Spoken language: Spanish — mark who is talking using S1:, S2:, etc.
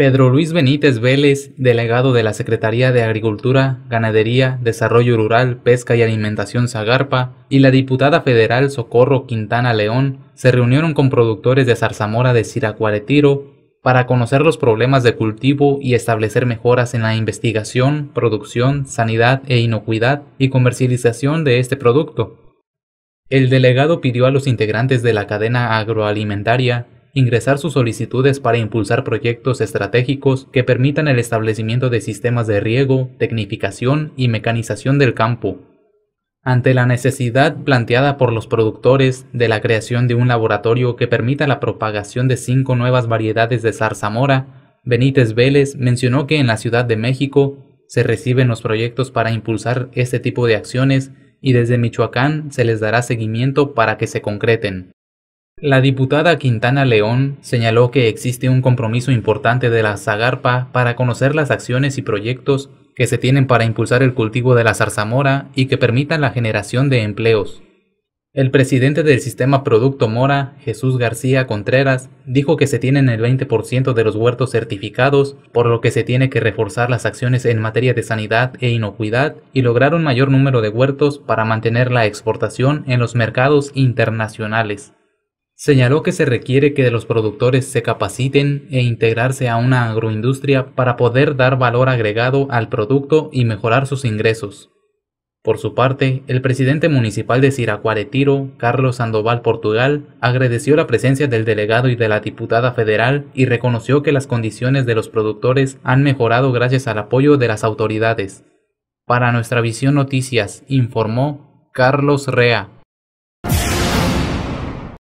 S1: Pedro Luis Benítez Vélez, delegado de la Secretaría de Agricultura, Ganadería, Desarrollo Rural, Pesca y Alimentación Zagarpa, y la diputada federal Socorro Quintana León se reunieron con productores de zarzamora de Siracuaretiro para conocer los problemas de cultivo y establecer mejoras en la investigación, producción, sanidad e inocuidad y comercialización de este producto. El delegado pidió a los integrantes de la cadena agroalimentaria ingresar sus solicitudes para impulsar proyectos estratégicos que permitan el establecimiento de sistemas de riego, tecnificación y mecanización del campo. Ante la necesidad planteada por los productores de la creación de un laboratorio que permita la propagación de cinco nuevas variedades de zarzamora, Benítez Vélez mencionó que en la Ciudad de México se reciben los proyectos para impulsar este tipo de acciones y desde Michoacán se les dará seguimiento para que se concreten. La diputada Quintana León señaló que existe un compromiso importante de la Zagarpa para conocer las acciones y proyectos que se tienen para impulsar el cultivo de la zarzamora y que permitan la generación de empleos. El presidente del sistema Producto Mora, Jesús García Contreras, dijo que se tienen el 20% de los huertos certificados, por lo que se tiene que reforzar las acciones en materia de sanidad e inocuidad y lograr un mayor número de huertos para mantener la exportación en los mercados internacionales. Señaló que se requiere que los productores se capaciten e integrarse a una agroindustria para poder dar valor agregado al producto y mejorar sus ingresos. Por su parte, el presidente municipal de Siracuaretiro, Carlos Sandoval Portugal, agradeció la presencia del delegado y de la diputada federal y reconoció que las condiciones de los productores han mejorado gracias al apoyo de las autoridades. Para nuestra visión noticias, informó Carlos Rea.